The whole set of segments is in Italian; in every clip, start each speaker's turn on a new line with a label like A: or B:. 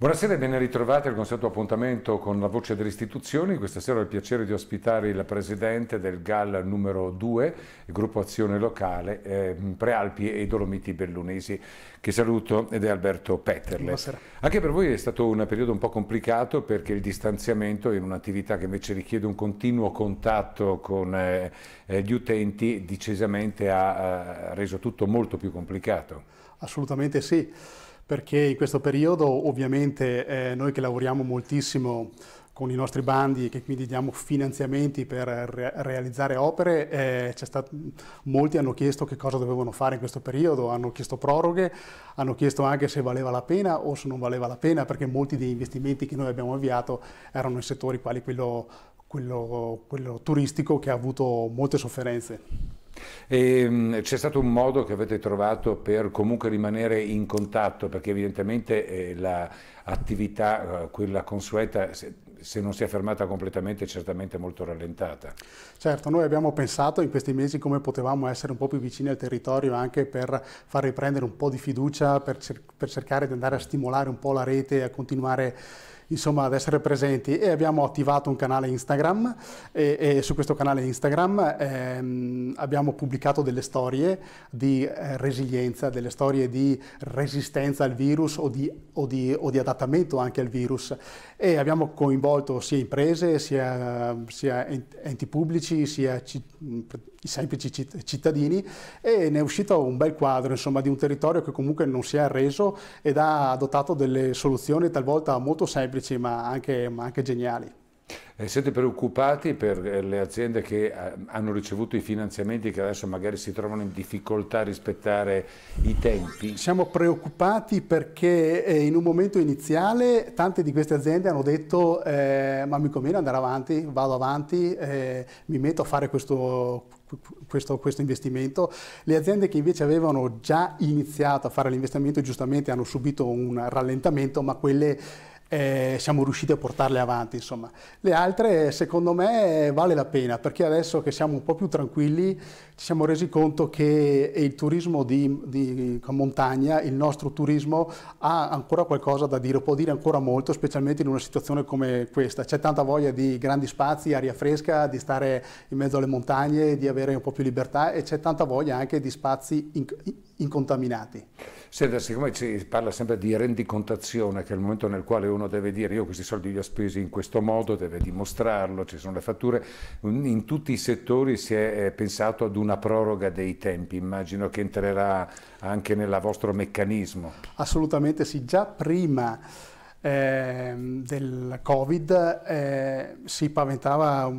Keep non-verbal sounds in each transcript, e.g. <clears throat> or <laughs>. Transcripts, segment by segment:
A: Buonasera e ben ritrovati al consueto appuntamento con la voce delle istituzioni. Questa sera ho il piacere di ospitare il presidente del GAL numero 2, il gruppo Azione Locale, eh, Prealpi e Dolomiti Bellunesi, che saluto ed è Alberto Petterle. Buonasera. Anche per voi è stato un periodo un po' complicato perché il distanziamento in un'attività che invece richiede un continuo contatto con eh, eh gli utenti decisamente ha, ha eh, reso tutto molto più complicato.
B: Assolutamente sì perché in questo periodo ovviamente eh, noi che lavoriamo moltissimo con i nostri bandi e che quindi diamo finanziamenti per re realizzare opere, eh, stato, molti hanno chiesto che cosa dovevano fare in questo periodo, hanno chiesto proroghe, hanno chiesto anche se valeva la pena o se non valeva la pena, perché molti degli investimenti che noi abbiamo avviato erano in settori quali quello, quello, quello turistico che ha avuto molte sofferenze.
A: E, ehm, c'è stato un modo che avete trovato per comunque rimanere in contatto, perché evidentemente eh, l'attività, eh, quella consueta, se, se non si è fermata completamente, è certamente molto rallentata.
B: Certo, noi abbiamo pensato in questi mesi come potevamo essere un po' più vicini al territorio anche per far riprendere un po' di fiducia, per, cer per cercare di andare a stimolare un po' la rete, e a continuare insomma, ad essere presenti e abbiamo attivato un canale Instagram e, e su questo canale Instagram ehm, abbiamo pubblicato delle storie di eh, resilienza, delle storie di resistenza al virus o di, o, di, o di, adattamento anche al virus e abbiamo coinvolto sia imprese, sia, sia enti pubblici, sia i semplici cittadini e ne è uscito un bel quadro insomma, di un territorio che comunque non si è arreso ed ha adottato delle soluzioni talvolta molto semplici semplici ma anche, ma anche geniali.
A: E eh, siete preoccupati per eh, le aziende che eh, hanno ricevuto i finanziamenti che adesso magari si trovano in difficoltà a rispettare i tempi?
B: Siamo preoccupati perché in un momento iniziale tante di queste aziende hanno detto eh, ma mi conviene andare avanti, vado avanti, eh, mi metto a fare questo, questo, questo, investimento. Le aziende che invece avevano già iniziato a fare l'investimento giustamente hanno subito un rallentamento, ma quelle eh, siamo riusciti a portarle avanti. Insomma. Le altre, secondo me, vale la pena, perché adesso che siamo un po' più tranquilli ci siamo resi conto che il turismo di, di montagna, il nostro turismo, ha ancora qualcosa da dire, può dire ancora molto, specialmente in una situazione come questa. C'è tanta voglia di grandi spazi, aria fresca, di stare in mezzo alle montagne, di avere un po' più libertà e c'è tanta voglia anche di spazi in, incontaminati.
A: Senta, siccome si parla sempre di rendicontazione, che è il momento nel quale uno deve dire io questi soldi li ho spesi in questo modo, deve dimostrarlo, ci sono le fatture, in tutti i settori si è eh, pensato ad una proroga dei tempi, immagino che entrerà anche nel vostro meccanismo.
B: Assolutamente sì, già prima eh, del Covid eh, si paventava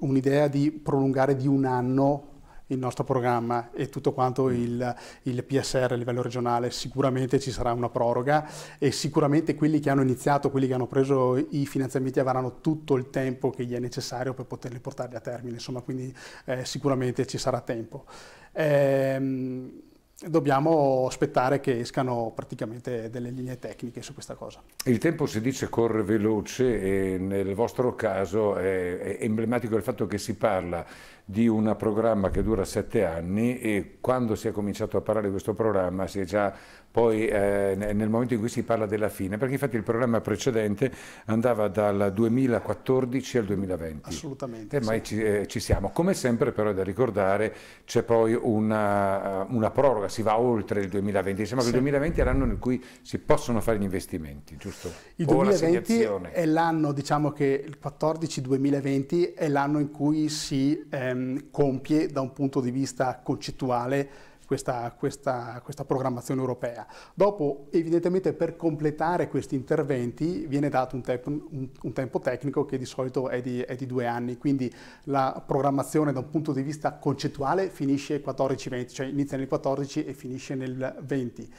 B: un'idea di prolungare di un anno il nostro programma e tutto quanto mm. il, il, PSR a livello regionale, sicuramente ci sarà una proroga e sicuramente quelli che hanno iniziato, quelli che hanno preso i finanziamenti avranno tutto il tempo che gli è necessario per poterli portare a termine, insomma quindi eh, sicuramente ci sarà tempo. Ehm, dobbiamo aspettare che escano praticamente delle linee tecniche su questa cosa.
A: Il tempo si dice corre veloce e nel vostro caso è, emblematico il fatto che si parla di un programma che dura sette anni e quando si è cominciato a parlare di questo programma si è già poi eh, nel momento in cui si parla della fine, perché infatti il programma precedente andava dal 2014 al 2020. Assolutamente. E eh, ormai sì. ci, eh, ci, siamo. Come sempre però è da ricordare c'è poi una, una proroga ancora, si va oltre il 2020, diciamo sì. che il 2020 è l'anno in cui si possono fare gli investimenti, giusto? Il 2020
B: è l'anno, diciamo che il 14-2020 è l'anno in cui si ehm, compie da un punto di vista concettuale questa, questa, questa programmazione europea. Dopo, evidentemente, per completare questi interventi viene dato un, te un, un tempo tecnico che di solito è di, è di, due anni, quindi la programmazione da un punto di vista concettuale finisce 14-20, cioè inizia nel 14 e finisce nel 20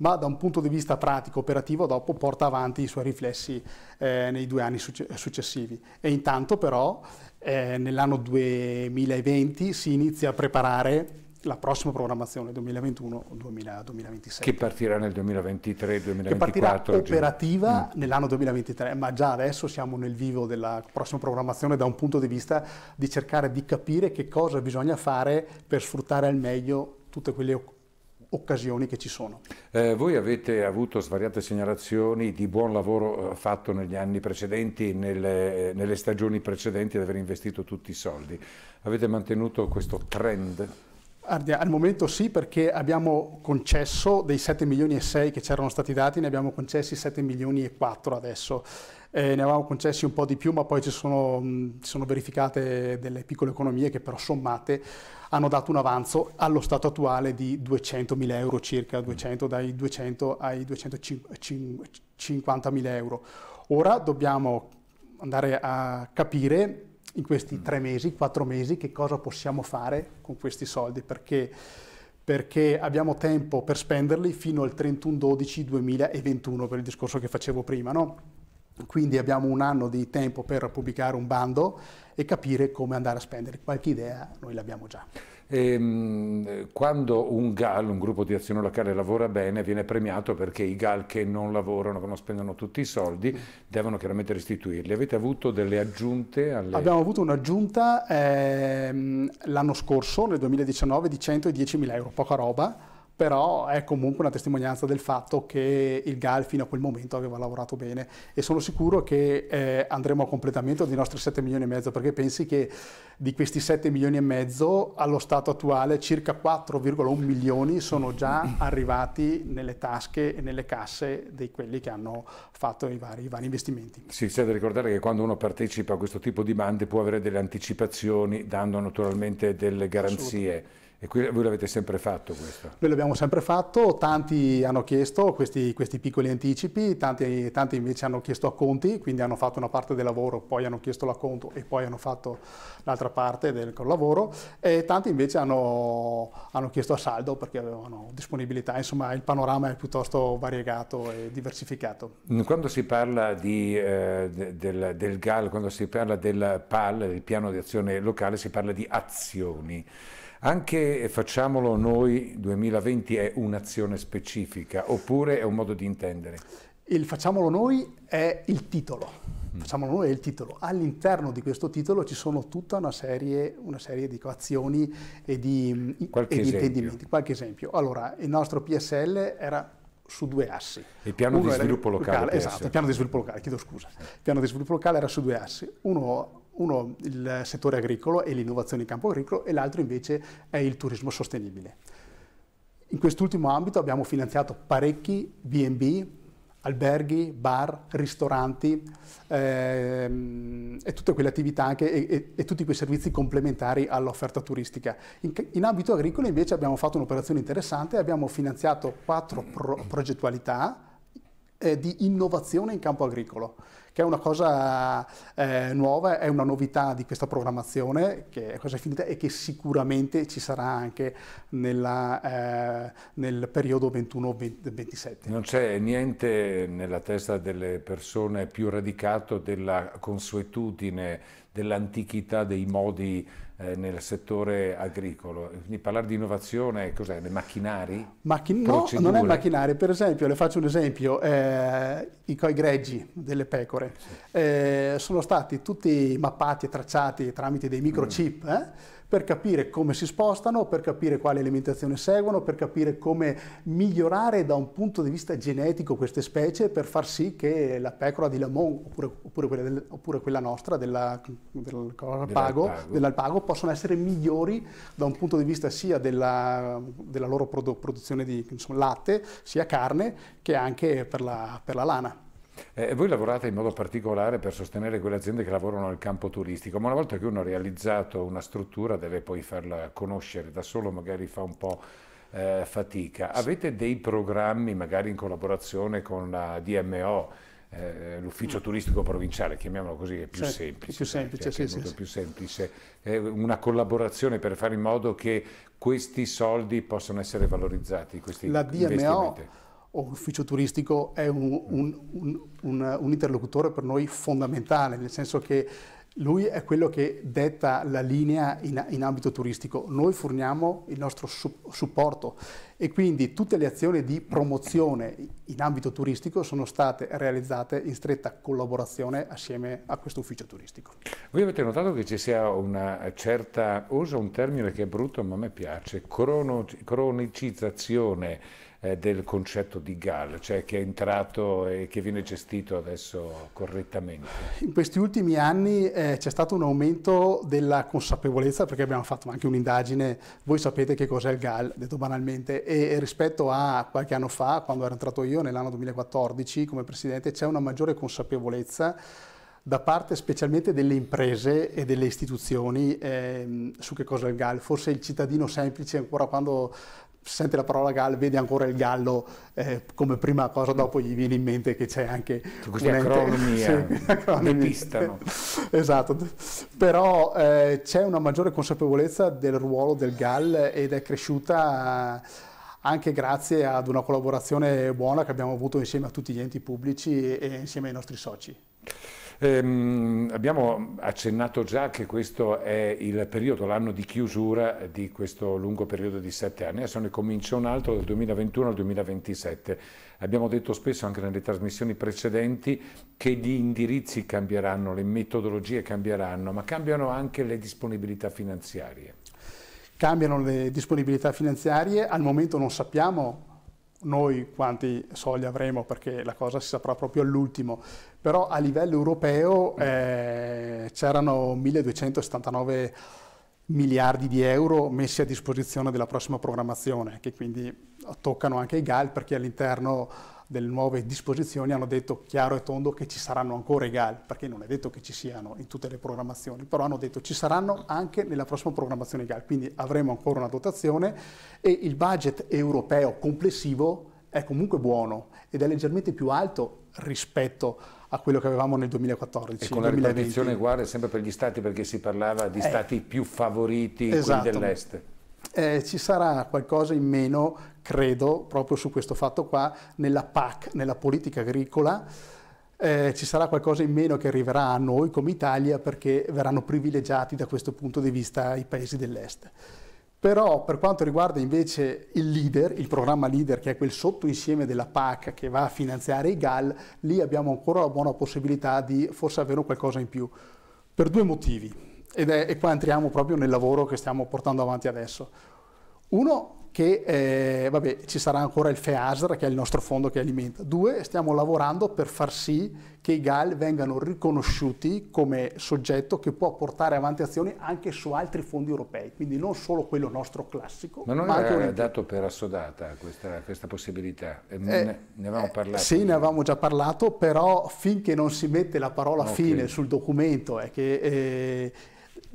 B: ma da un punto di vista pratico, operativo, dopo porta avanti i suoi riflessi eh, nei due anni successivi. E intanto però eh, nell'anno 2020 si inizia a preparare la prossima programmazione 2021-2026.
A: Che partirà nel 2023-2024. Che partirà
B: operativa mm. nell'anno 2023, ma già adesso siamo nel vivo della prossima programmazione da un punto di vista di cercare di capire che cosa bisogna fare per sfruttare al meglio tutte quelle occasioni che ci sono.
A: Eh, voi avete avuto svariate segnalazioni di buon lavoro eh, fatto negli anni precedenti, nelle, nelle stagioni precedenti, ad aver investito tutti i soldi. Avete mantenuto questo trend?
B: Al momento sì, perché abbiamo concesso dei 7 milioni e 6 che c'erano stati dati, ne abbiamo concessi 7 milioni e 4 adesso. Eh, ne avevamo concessi un po' di più, ma poi ci sono, mh, mm, sono verificate delle piccole economie che però sommate hanno dato un avanzo allo stato attuale di 200.000 euro circa, 200, mm. dai 200 ai 250.000 euro. Ora dobbiamo andare a capire in questi mm. tre mesi, quattro mesi, che cosa possiamo fare con questi soldi, perché, perché abbiamo tempo per spenderli fino al 31-12-2021, per il discorso che facevo prima, no? Quindi abbiamo un anno di tempo per pubblicare un bando e capire come andare a spendere. Qualche idea noi l'abbiamo già.
A: E, ehm, quando un GAL, un gruppo di azione locale, lavora bene viene premiato perché i GAL che non lavorano, che non spendono tutti i soldi, devono chiaramente restituirli. Avete avuto delle aggiunte? Alle... Abbiamo
B: avuto un'aggiunta ehm, l'anno scorso, nel 2019, di 110.000 euro, poca roba però è comunque una testimonianza del fatto che il GAL fino a quel momento aveva lavorato bene e sono sicuro che eh, andremo a completamento dei nostri 7 milioni e mezzo perché pensi che di questi 7 milioni e mezzo allo stato attuale circa 4,1 milioni sono già <clears throat> arrivati nelle tasche e nelle casse di quelli che hanno fatto i vari, i vari investimenti.
A: Sì, c'è da ricordare che quando uno partecipa a questo tipo di bandi può avere delle anticipazioni dando naturalmente delle garanzie e voi l'avete sempre fatto questo? Noi
B: l'abbiamo sempre fatto, tanti hanno chiesto questi, questi piccoli anticipi, tanti, tanti, invece hanno chiesto acconti, quindi hanno fatto una parte del lavoro, poi hanno chiesto l'acconto e poi hanno fatto l'altra parte del lavoro e tanti invece hanno, hanno, chiesto a saldo perché avevano disponibilità, insomma il panorama è piuttosto variegato e diversificato.
A: Quando si parla di, eh, del, del GAL, quando si parla del PAL, il piano di azione locale, si parla di azioni. Anche eh, facciamolo noi 2020 è un'azione specifica oppure è un modo di intendere? Il facciamolo noi
B: è il titolo. Mm. Facciamolo noi è il titolo. All'interno di questo titolo ci sono tutta una serie, una serie di azioni e di, mm, e di intendimenti. Qualche esempio. Allora, il nostro PSL era su due assi. Il piano Uno di sviluppo locale, locale. esatto, il piano di sviluppo locale, chiedo scusa. Il piano di sviluppo locale era su due assi. Uno uno il settore agricolo e l'innovazione in campo agricolo e l'altro invece è il turismo sostenibile. In quest'ultimo ambito abbiamo finanziato parecchi B&B, alberghi, bar, ristoranti ehm, e tutte quelle attività anche, e, e, e, tutti quei servizi complementari all'offerta turistica. In, in, ambito agricolo invece abbiamo fatto un'operazione interessante, abbiamo finanziato quattro pro progettualità eh, di innovazione in campo agricolo, che è una cosa eh, nuova, è una novità di questa programmazione che è cosa finita e che sicuramente ci sarà anche nella, eh, nel periodo 21-27.
A: Non c'è niente nella testa delle persone più radicato della consuetudine, dell'antichità dei modi eh, nel settore agricolo. Quindi parlare di innovazione, cos'è? Le macchinari? Macchi- no, non è macchinari.
B: Per esempio, le faccio un esempio, eh, i coi greggi delle pecore sì. eh, sono stati tutti mappati e tracciati tramite dei microchip. Mm. Eh, per capire come si spostano, per capire quale alimentazione seguono, per capire come migliorare da un punto di vista genetico queste specie per far sì che la pecora di Lamont oppure, oppure, quella, del, oppure quella nostra della, del, dell'alpago, dell'alpago possono essere migliori da un punto di vista sia della, della loro produ produzione di insomma, latte, sia carne, che anche per la, per la lana.
A: Eh, voi lavorate in modo particolare per sostenere quelle aziende che lavorano nel campo turistico, ma una volta che uno ha realizzato una struttura deve poi farla conoscere, da solo magari fa un po' eh, fatica. Avete dei programmi magari in collaborazione con la DMO? Eh, l'ufficio turistico provinciale, chiamiamolo così, è più sì, semplice, più semplice, cioè, sì, sì, più semplice. Eh, una collaborazione per fare in modo che questi soldi possano essere valorizzati, questi La DMO
B: o l'ufficio turistico è un, un, un, un interlocutore per noi fondamentale, nel senso che lui è quello che detta la linea in, in ambito turistico, noi forniamo il nostro su, supporto e quindi tutte le azioni di promozione in ambito turistico sono state realizzate in stretta collaborazione assieme a questo ufficio turistico.
A: Voi avete notato che ci sia una certa, uso un termine che è brutto ma a me piace, crono, cronicizzazione eh, del concetto di GAL, cioè che è entrato e che viene gestito adesso correttamente?
B: In questi ultimi anni eh, c'è stato un aumento della consapevolezza perché abbiamo fatto anche un'indagine, voi sapete che cos'è il GAL, detto banalmente, e, e rispetto a qualche anno fa, quando ero entrato io nell'anno 2014 come presidente, c'è una maggiore consapevolezza da parte specialmente delle imprese e delle istituzioni ehm, su che cosa è il GAL. Forse il cittadino semplice ancora quando sente la parola gallo, vede ancora il gallo eh, come prima cosa, dopo gli viene in mente che c'è anche questi acronimi <laughs> sì, eh, pistano. <laughs> esatto, però eh, c'è una maggiore consapevolezza del ruolo del GAL ed è cresciuta anche grazie ad una collaborazione buona che abbiamo avuto insieme a tutti gli enti pubblici e insieme ai nostri soci.
A: Ehm, abbiamo accennato già che questo è il periodo, l'anno di chiusura di questo lungo periodo di sette anni, adesso ne comincia un altro dal 2021 al 2027. Abbiamo detto spesso anche nelle trasmissioni precedenti che gli indirizzi cambieranno, le metodologie cambieranno, ma cambiano anche le disponibilità finanziarie. Cambiano le disponibilità finanziarie, al momento non
B: sappiamo noi quanti soldi avremo perché la cosa si saprà proprio all'ultimo però a livello europeo eh, c'erano 1279 miliardi di euro messi a disposizione della prossima programmazione, che quindi toccano anche i GAL perché all'interno delle nuove disposizioni hanno detto chiaro e tondo che ci saranno ancora i GAL, perché non è detto che ci siano in tutte le programmazioni, però hanno detto ci saranno anche nella prossima programmazione GAL, quindi avremo ancora una dotazione e il budget europeo complessivo è comunque buono ed è leggermente più alto rispetto a a quello che avevamo nel 2014. E con 2020. la ripartizione
A: uguale sempre per gli stati perché si parlava di eh, stati più favoriti esatto. dell'est.
B: Eh, ci sarà qualcosa in meno, credo, proprio su questo fatto qua, nella PAC, nella politica agricola. Eh, ci sarà qualcosa in meno che arriverà a noi come Italia perché verranno privilegiati da questo punto di vista i paesi dell'est. Però per quanto riguarda invece il leader, il programma leader che è quel sottoinsieme della PAC che va a finanziare i GAL, lì abbiamo ancora la buona possibilità di forse avere qualcosa in più. Per due motivi, ed è, e qua entriamo proprio nel lavoro che stiamo portando avanti adesso. Uno, che eh, vabbè, ci sarà ancora il FEASR, che è il nostro fondo che alimenta. Due, stiamo lavorando per far sì che i GAL vengano riconosciuti come soggetto che può portare avanti azioni anche su altri fondi europei, quindi non solo quello nostro classico. Ma non ma era
A: dato per assodata questa, questa possibilità? Eh, eh, ne, ne, avevamo parlato? Sì,
B: ne avevamo già parlato, però finché non si mette la parola okay. fine sul documento è che... Eh,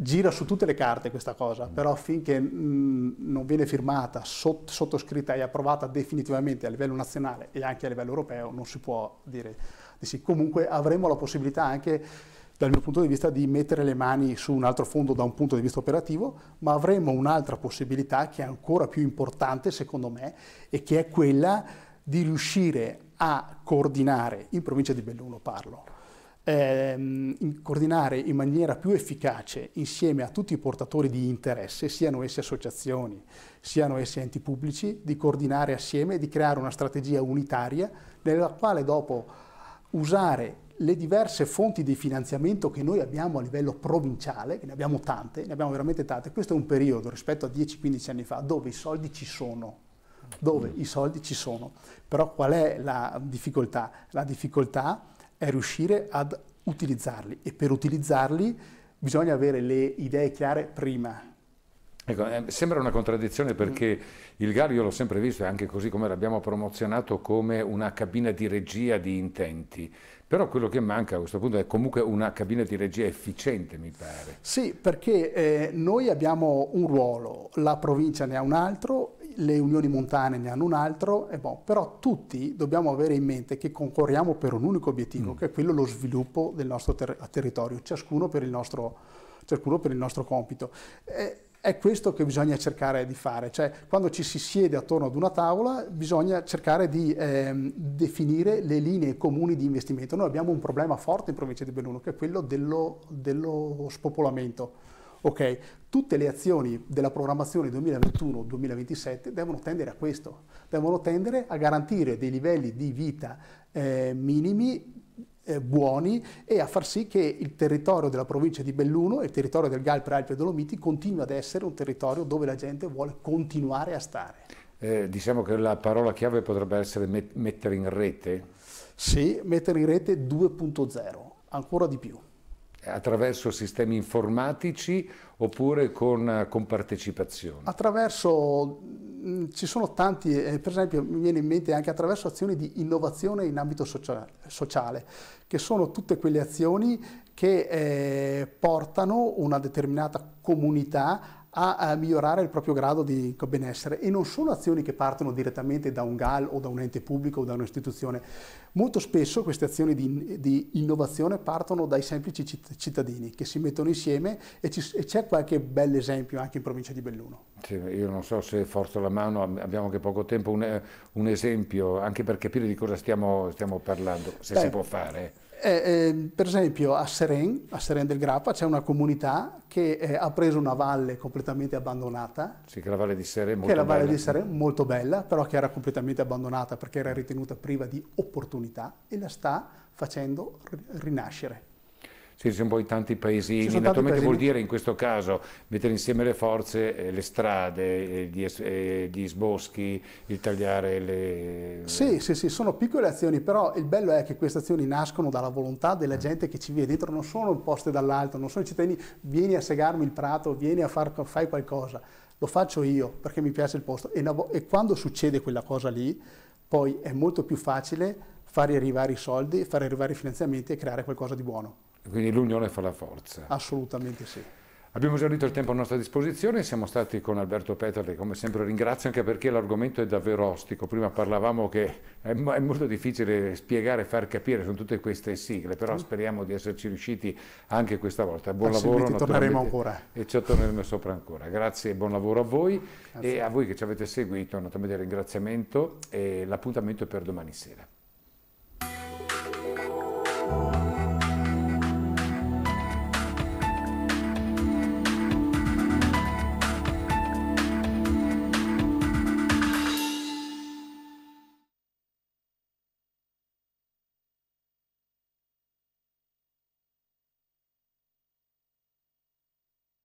B: gira su tutte le carte questa cosa, però finché mh, non viene firmata, sott sottoscritta e approvata definitivamente a livello nazionale e anche a livello europeo, non si può dire di sì. Comunque avremo la possibilità anche dal mio punto di vista di mettere le mani su un altro fondo da un punto di vista operativo, ma avremo un'altra possibilità che è ancora più importante secondo me e che è quella di riuscire a coordinare, in provincia di Belluno parlo, ehm, coordinare in maniera più efficace insieme a tutti i portatori di interesse, siano essi associazioni, siano essi enti pubblici, di coordinare assieme, di creare una strategia unitaria nella quale dopo usare le diverse fonti di finanziamento che noi abbiamo a livello provinciale, che ne abbiamo tante, ne abbiamo veramente tante, questo è un periodo rispetto a 10-15 anni fa dove i soldi ci sono, dove i soldi ci sono. Però qual è la difficoltà? La difficoltà è è riuscire ad utilizzarli e per utilizzarli bisogna avere le idee chiare prima.
A: Ecco, eh, sembra una contraddizione perché il GAR io l'ho sempre visto e anche così come l'abbiamo promozionato come una cabina di regia di intenti, però quello che manca a questo punto è comunque una cabina di regia efficiente mi pare. Sì, perché
B: eh, noi abbiamo un ruolo, la provincia ne ha un altro le unioni montane ne hanno un altro, boh, però tutti dobbiamo avere in mente che concorriamo per un unico obiettivo, mm. che è quello lo sviluppo del nostro ter- territorio, ciascuno per il nostro, per il nostro compito. Eh, è questo che bisogna cercare di fare, cioè quando ci si siede attorno ad una tavola bisogna cercare di ehm, definire le linee comuni di investimento. Noi abbiamo un problema forte in provincia di Belluno che è quello dello, dello spopolamento Ok, Tutte le azioni della programmazione 2021-2027 devono tendere a questo, devono tendere a garantire dei livelli di vita eh, minimi eh, buoni e a far sì che il territorio della provincia di Belluno e il territorio del Galpre Alpi e Dolomiti continui ad essere un territorio dove la gente vuole continuare a stare.
A: Eh, diciamo che la parola chiave potrebbe essere met mettere in rete? Sì, mettere in rete 2.0, ancora di più attraverso sistemi informatici oppure con partecipazione?
B: Attraverso, mm, ci sono tanti, eh, per esempio mi viene in mente anche attraverso azioni di innovazione in ambito sociale, che sono tutte quelle azioni che eh, portano una determinata comunità a, migliorare il proprio grado di benessere e non sono azioni che partono direttamente da un GAL o da un ente pubblico o da un'istituzione. Molto spesso queste azioni di, di innovazione partono dai semplici cittadini che si mettono insieme e, ci, e c'è qualche bel esempio anche in provincia di Belluno.
A: Sì, io non so se forzo la mano, abbiamo anche poco tempo, un, un esempio anche per capire di cosa stiamo, stiamo parlando, se Beh, si può fare
B: eh, ehm, per esempio a Seren, a Seren del Grappa, c'è una comunità che eh, ha preso una valle completamente abbandonata.
A: Sì, che è la valle di Seren, molto, che è la valle bella. Di Seren,
B: molto bella, però che era completamente abbandonata perché era ritenuta priva di opportunità e la sta facendo rinascere.
A: Sì, ci sono poi tanti paesini, naturalmente paesini. vuol dire in questo caso mettere insieme le forze, le strade, gli, gli sboschi, il tagliare le...
B: Sì, sì, sì, sono piccole azioni, però il bello è che queste azioni nascono dalla volontà della mm. gente che ci viene dentro, non sono imposte dall'alto, non sono i cittadini, vieni a segarmi il prato, vieni a far, fai qualcosa, lo faccio io perché mi piace il posto e, e quando succede quella cosa lì, poi è molto più facile fare arrivare i soldi, fare arrivare i finanziamenti e creare qualcosa di buono.
A: Quindi l'unione fa la forza.
B: Assolutamente sì.
A: Abbiamo esaurito il tempo a nostra disposizione, siamo stati con Alberto Peterle, come sempre ringrazio anche perché l'argomento è davvero ostico, prima parlavamo che è, molto difficile spiegare e far capire con tutte queste sigle, però mm. speriamo di esserci riusciti anche questa volta. Buon lavoro. Ci torneremo ancora. E ci torneremo sopra ancora. Grazie e buon lavoro a voi Grazie. e a voi che ci avete seguito, naturalmente ringraziamento e l'appuntamento è per domani sera.